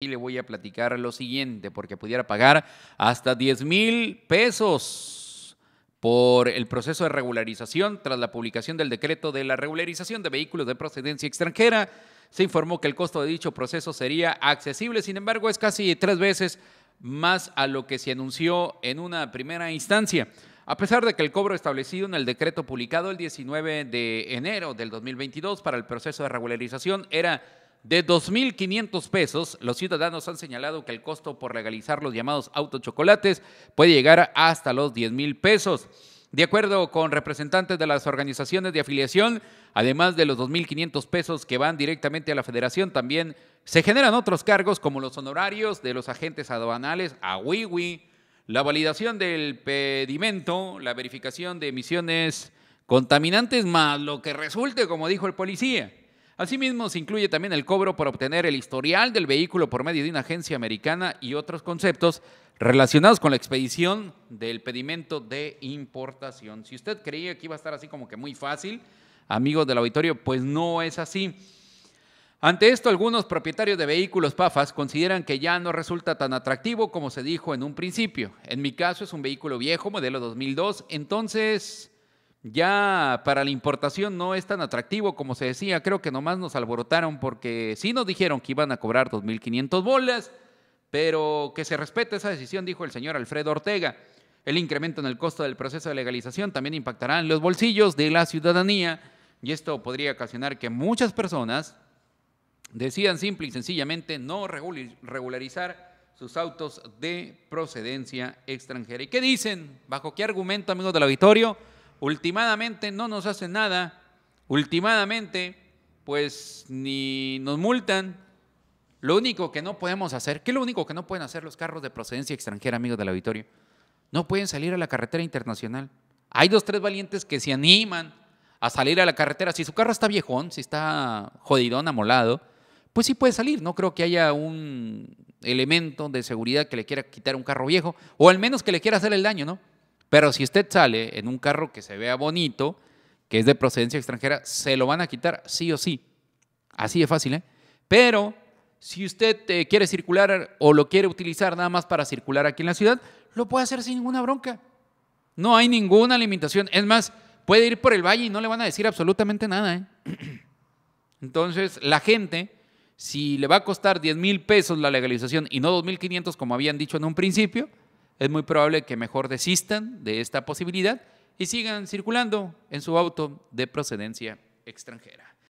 Y le voy a platicar lo siguiente, porque pudiera pagar hasta 10 mil pesos por el proceso de regularización tras la publicación del decreto de la regularización de vehículos de procedencia extranjera. Se informó que el costo de dicho proceso sería accesible, sin embargo es casi tres veces más a lo que se anunció en una primera instancia. A pesar de que el cobro establecido en el decreto publicado el 19 de enero del 2022 para el proceso de regularización era de 2.500 pesos, los ciudadanos han señalado que el costo por legalizar los llamados autochocolates puede llegar hasta los 10.000 pesos. De acuerdo con representantes de las organizaciones de afiliación, además de los 2.500 pesos que van directamente a la federación, también se generan otros cargos como los honorarios de los agentes aduanales a WiWi, la validación del pedimento, la verificación de emisiones contaminantes, más lo que resulte, como dijo el policía. Asimismo, se incluye también el cobro por obtener el historial del vehículo por medio de una agencia americana y otros conceptos relacionados con la expedición del pedimento de importación. Si usted creía que iba a estar así como que muy fácil, amigos del auditorio, pues no es así. Ante esto, algunos propietarios de vehículos PAFAS consideran que ya no resulta tan atractivo como se dijo en un principio. En mi caso es un vehículo viejo, modelo 2002, entonces ya para la importación no es tan atractivo como se decía. Creo que nomás nos alborotaron porque sí nos dijeron que iban a cobrar 2.500 bolas, pero que se respete esa decisión, dijo el señor Alfredo Ortega. El incremento en el costo del proceso de legalización también impactará en los bolsillos de la ciudadanía y esto podría ocasionar que muchas personas decidan simple y sencillamente no regularizar sus autos de procedencia extranjera. ¿Y qué dicen? ¿Bajo qué argumento, amigos del auditorio? últimamente no nos hacen nada. últimamente pues ni nos multan. Lo único que no podemos hacer, ¿qué es lo único que no pueden hacer los carros de procedencia extranjera, amigos del auditorio? No pueden salir a la carretera internacional. Hay dos, tres valientes que se animan a salir a la carretera. Si su carro está viejón, si está jodidón, amolado, pues sí puede salir. No creo que haya un elemento de seguridad que le quiera quitar un carro viejo, o al menos que le quiera hacer el daño, ¿no? Pero si usted sale en un carro que se vea bonito, que es de procedencia extranjera, se lo van a quitar sí o sí. Así de fácil, ¿eh? Pero si usted eh, quiere circular o lo quiere utilizar nada más para circular aquí en la ciudad, lo puede hacer sin ninguna bronca. No hay ninguna limitación. Es más, puede ir por el valle y no le van a decir absolutamente nada. ¿eh? Entonces, la gente, si le va a costar 10 mil pesos la legalización y no 2.500 como habían dicho en un principio, es muy probable que mejor desistan de esta posibilidad y sigan circulando en su auto de procedencia extranjera.